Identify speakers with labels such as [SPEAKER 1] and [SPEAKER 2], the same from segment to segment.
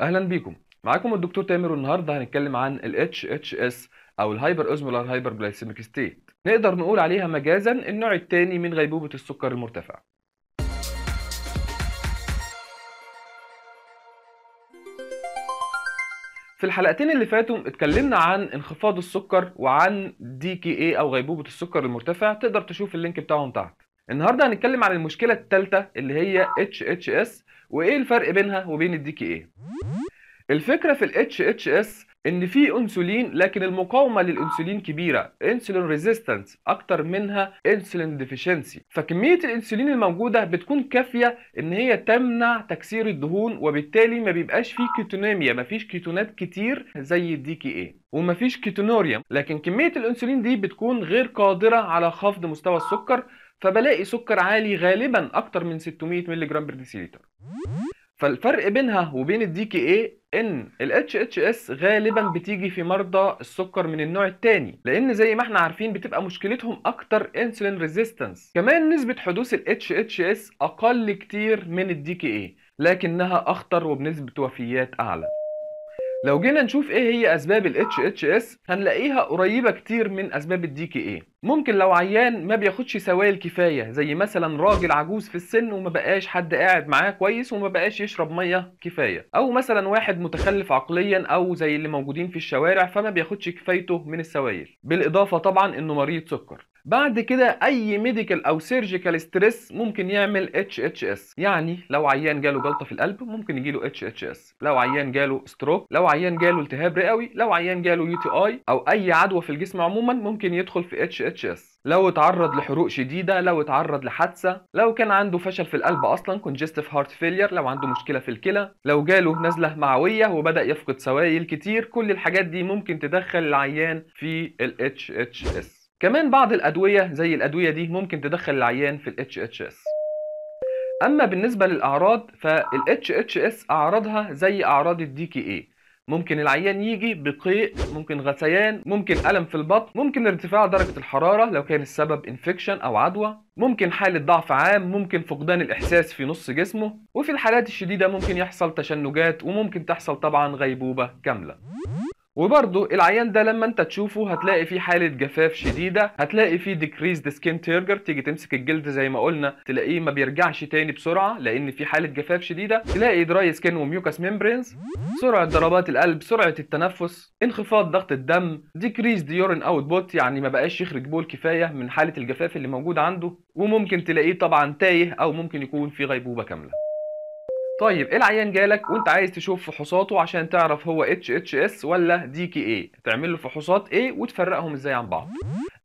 [SPEAKER 1] اهلا بيكم معاكم الدكتور تامر والنهارده هنتكلم عن ال HHS او الهايبر اوزمولار هايبر جلايسيميك ستيت نقدر نقول عليها مجازا النوع الثاني من غيبوبة السكر المرتفع في الحلقتين اللي فاتوا اتكلمنا عن انخفاض السكر وعن دي كي اي او غيبوبة السكر المرتفع تقدر تشوف اللينك بتاعهم تحت النهارده هنتكلم عن المشكلة الثالثة اللي هي HHS وايه الفرق بينها وبين الدي كي اي الفكره في الاتش اتش اس ان في انسولين لكن المقاومه للانسولين كبيره انسولين ريزيستنس اكتر منها انسولين ديفيشنسي فكميه الانسولين الموجوده بتكون كافيه ان هي تمنع تكسير الدهون وبالتالي ما بيبقاش فيه كيتونيميا مفيش كيتونات كتير زي الدي كي اي ومفيش كيتونوريا لكن كميه الانسولين دي بتكون غير قادره على خفض مستوى السكر فبلاقي سكر عالي غالبا اكتر من 600 ملغ بر ديسيلتر فالفرق بينها وبين الدي كي اي ان ال HHS غالبا بتيجي في مرضى السكر من النوع الثاني لان زي ما احنا عارفين بتبقى مشكلتهم اكتر انسولين ريزيستنس كمان نسبه حدوث ال HHS اقل كتير من الدي كي اي لكنها اخطر وبنسبه وفيات اعلى لو جينا نشوف ايه هي اسباب الاتش اتش اس هنلاقيها قريبه كتير من اسباب الدي كي ايه ممكن لو عيان ما بياخدش سوائل كفايه زي مثلا راجل عجوز في السن وما بقاش حد قاعد معاه كويس وما بقاش يشرب ميه كفايه او مثلا واحد متخلف عقليا او زي اللي موجودين في الشوارع فما بياخدش كفايته من السوائل بالاضافه طبعا انه مريض سكر بعد كده اي ميديكال او سيرجيكال ستريس ممكن يعمل اتش اتش اس يعني لو عيان جاله جلطه في القلب ممكن يجيله اتش اتش اس لو عيان جاله ستروك لو عيان جاله التهاب رئوي لو عيان جاله يو تي اي او اي عدوى في الجسم عموما ممكن يدخل في اتش اتش اس لو اتعرض لحروق شديده لو اتعرض لحادثه لو كان عنده فشل في القلب اصلا كونجستيف هارت فيلير لو عنده مشكله في الكلى لو جاله نزله معويه وبدا يفقد سوائل كتير كل الحاجات دي ممكن تدخل العيان في الاتش اتش اس كمان بعض الأدوية زي الأدوية دي ممكن تدخل العيان في الـ HHS أما بالنسبة للأعراض فال HHS أعراضها زي أعراض ال DKA ممكن العيان يجي بقيء ممكن غثيان ممكن ألم في البطن ممكن ارتفاع درجة الحرارة لو كان السبب انفكشن أو عدوى ممكن حالة ضعف عام ممكن فقدان الإحساس في نص جسمه وفي الحالات الشديدة ممكن يحصل تشنجات وممكن تحصل طبعا غيبوبة كاملة وبرضو العيان ده لما انت تشوفه هتلاقي فيه حاله جفاف شديده هتلاقي فيه decreased skin turgor تيجي تمسك الجلد زي ما قلنا تلاقيه ما بيرجعش تاني بسرعه لان في حاله جفاف شديده تلاقي skin و وميوكاس membranes سرعه ضربات القلب سرعه التنفس انخفاض ضغط الدم decreased urine output يعني ما بقاش يخرج بول كفايه من حاله الجفاف اللي موجود عنده وممكن تلاقيه طبعا تايه او ممكن يكون في غيبوبه كامله طيب إيه العيان جالك وانت عايز تشوف فحوصاته عشان تعرف هو اتش اتش اس ولا دي كي اي تعمل له فحوصات ايه وتفرقهم ازاي عن بعض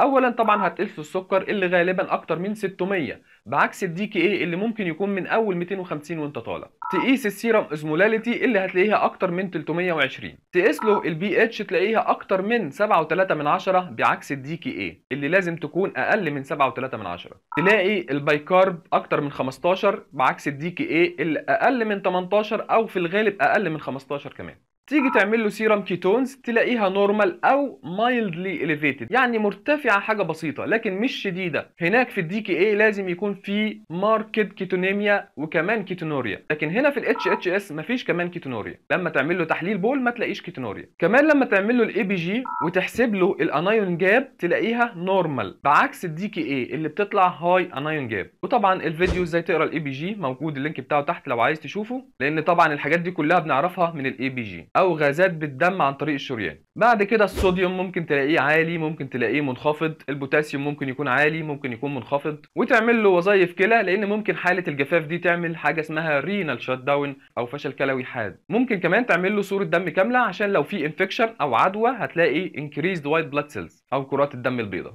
[SPEAKER 1] اولا طبعا هتقل السكر اللي غالبا اكتر من 600 بعكس الدي كي اي اللي ممكن يكون من اول 250 وانت طالع تقيس السيرم اوزمولاليتي اللي هتلاقيها اكتر من 320 تقيس له البي اتش تلاقيها اكتر من 7.3 من 10 بعكس الدي كي اي اللي لازم تكون اقل من 7.3 من 10 تلاقي البايكارب اكتر من 15 بعكس الدي كي اي اللي اقل من 18 او في الغالب اقل من 15 كمان تيجي تعمل له سيرم كيتونز تلاقيها نورمال او مايلدلي اليفيتد يعني مرتفعه حاجه بسيطه لكن مش شديده هناك في الدي كي اي لازم يكون في ماركت كيتونيميا وكمان كيتونوريا لكن هنا في الاتش اتش اس مفيش كمان كيتونوريا لما تعمل له تحليل بول ما تلاقيش كيتونوريا كمان لما تعمل له الاي بي جي وتحسب له الانايون جاب تلاقيها نورمال بعكس الدي كي اي اللي بتطلع هاي انايون جاب وطبعا الفيديو ازاي تقرا الاي بي جي موجود اللينك بتاعه تحت لو عايز تشوفه لان طبعا الحاجات دي كلها بنعرفها من الاي بي جي او غازات بالدم عن طريق الشريان بعد كده الصوديوم ممكن تلاقيه عالي ممكن تلاقيه منخفض البوتاسيوم ممكن يكون عالي ممكن يكون منخفض وتعمل له وظايف كلى لان ممكن حاله الجفاف دي تعمل حاجه اسمها رينال شات داون او فشل كلوي حاد ممكن كمان تعمل له صوره دم كامله عشان لو في انفكشن او عدوى هتلاقي انكريزد وايت بلاد سيلز او كرات الدم البيضاء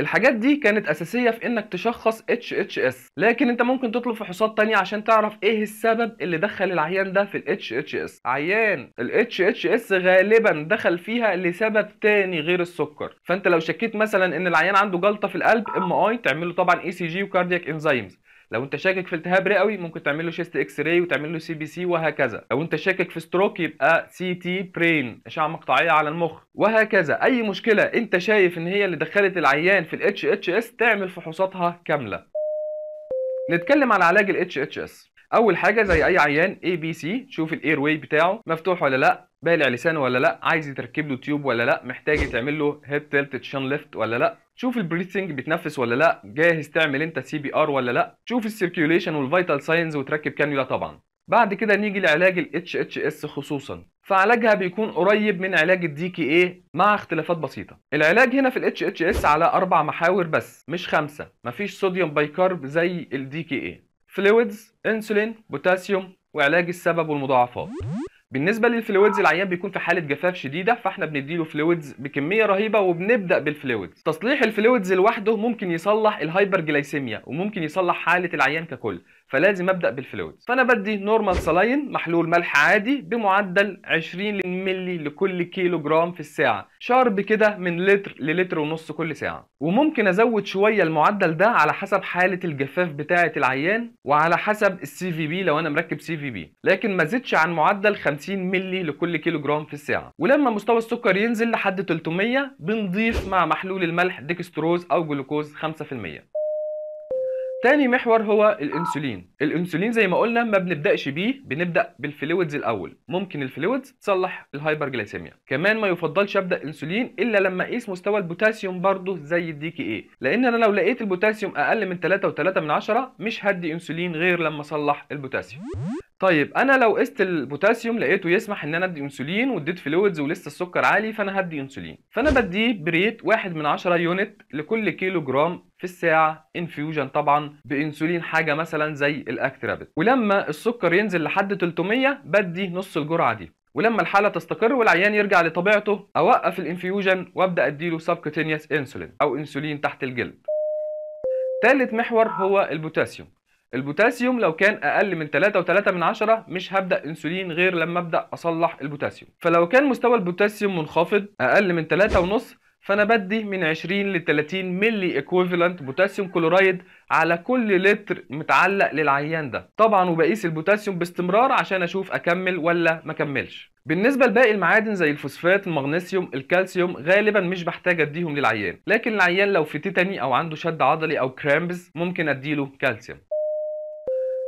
[SPEAKER 1] الحاجات دي كانت اساسيه في انك تشخص اتش اتش اس لكن انت ممكن تطلب فحوصات تانية عشان تعرف ايه السبب اللي دخل العيان ده في الاتش اتش اس عيان الاتش اتش اس غالبا دخل فيها لسبب تاني غير السكر فانت لو شكيت مثلا ان العيان عنده جلطه في القلب ام اي طبعا اي سي جي وكاردياك انزيمز لو انت شاكك في التهاب رئوي ممكن تعمل له شيست اكس راي وتعمل له سي بي سي وهكذا لو انت شاكك في ستروك يبقى سي تي برين اشعه مقطعيه على المخ وهكذا اي مشكله انت شايف ان هي اللي دخلت العيان في الاتش اتش اس تعمل فحوصاتها كامله نتكلم على علاج الاتش اتش اس اول حاجه زي اي عيان اي بي سي شوف الاير واي بتاعه مفتوح ولا لا بالع لسانه ولا لا عايز يتركب له تيوب ولا لا محتاج تعمل له هيد تيلت تشان ليفت ولا لا شوف البريثنج بتنفس ولا لا جاهز تعمل انت سي بي ار ولا لا شوف السيركيوليشن والفيتال ساينز وتركب كانيولا طبعا بعد كده نيجي لعلاج الاتش اتش اس خصوصا فعلاجها بيكون قريب من علاج الدي كي اي مع اختلافات بسيطه العلاج هنا في الاتش اتش اس على اربع محاور بس مش خمسه مفيش صوديوم بايكارب زي الدي كي اي فلويدز انسولين بوتاسيوم وعلاج السبب والمضاعفات بالنسبه للفلويدز العيان بيكون في حاله جفاف شديده فاحنا بنديله فلويدز بكميه رهيبه وبنبدا بالفلويدز تصليح الفلويدز لوحده ممكن يصلح الهايبر جلايسيميا وممكن يصلح حاله العيان ككل فلازم ابدا بالفلويد فانا بدي نورمال سلاين محلول ملح عادي بمعدل 20 مللي لكل كيلو جرام في الساعه شارب كده من لتر للتر ونص كل ساعه وممكن ازود شويه المعدل ده على حسب حاله الجفاف بتاعه العيان وعلى حسب السي في بي لو انا مركب سي في بي لكن ما زدش عن معدل 50 مللي لكل كيلو جرام في الساعه ولما مستوى السكر ينزل لحد 300 بنضيف مع محلول الملح ديكستروز او جلوكوز 5% تاني محور هو الانسولين الانسولين زي ما قلنا ما بنبداش بيه بنبدا بالفلويدز الاول ممكن الفلويدز تصلح الهايبرجلايسيميا كمان ما يفضلش ابدا انسولين الا لما اقيس مستوى البوتاسيوم برضه زي الدي كي اي لان انا لو لقيت البوتاسيوم اقل من 3.3 من 10 مش هدي انسولين غير لما اصلح البوتاسيوم طيب انا لو قست البوتاسيوم لقيته يسمح ان انا ادي انسولين واديت فلويدز ولسه السكر عالي فانا هدي انسولين فانا بديه بريت 1 من 10 يونت لكل كيلو جرام في الساعه انفيوجن طبعا بانسولين حاجه مثلا زي الاكترابت ولما السكر ينزل لحد 300 بدي نص الجرعه دي ولما الحاله تستقر والعيان يرجع لطبيعته اوقف الانفيوجن وابدا اديله سبكوتينيوس انسولين او انسولين تحت الجلد ثالث محور هو البوتاسيوم البوتاسيوم لو كان اقل من 3.3 من 10 مش هبدا انسولين غير لما ابدا اصلح البوتاسيوم فلو كان مستوى البوتاسيوم منخفض اقل من 3.5 ونص فانا بدي من 20 ل 30 ملي ايكويفالنت بوتاسيوم كلورايد على كل لتر متعلق للعيان ده طبعا وبقيس البوتاسيوم باستمرار عشان اشوف اكمل ولا ما اكملش بالنسبه لباقي المعادن زي الفوسفات المغنيسيوم الكالسيوم غالبا مش بحتاج اديهم للعيان لكن العيان لو في تيتاني او عنده شد عضلي او كرامبز ممكن اديله كالسيوم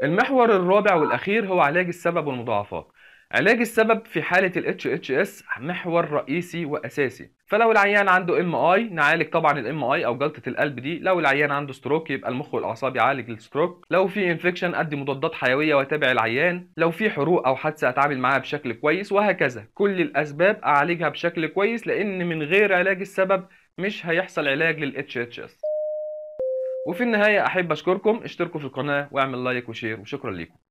[SPEAKER 1] المحور الرابع آه. والأخير هو علاج السبب والمضاعفات علاج السبب في حالة ال HHS محور رئيسي وأساسي فلو العيان عنده ام اي نعالج طبعا الام اي او جلطة القلب دي لو العيان عنده ستروك يبقى المخ والاعصاب يعالج الستروك لو في انفكشن ادي مضادات حيوية واتابع العيان لو في حروق او حادثة اتعامل معاها بشكل كويس وهكذا كل الاسباب اعالجها بشكل كويس لان من غير علاج السبب مش هيحصل علاج لل HHS وفي النهايه احب اشكركم اشتركوا في القناه واعمل لايك وشير وشكرا لكم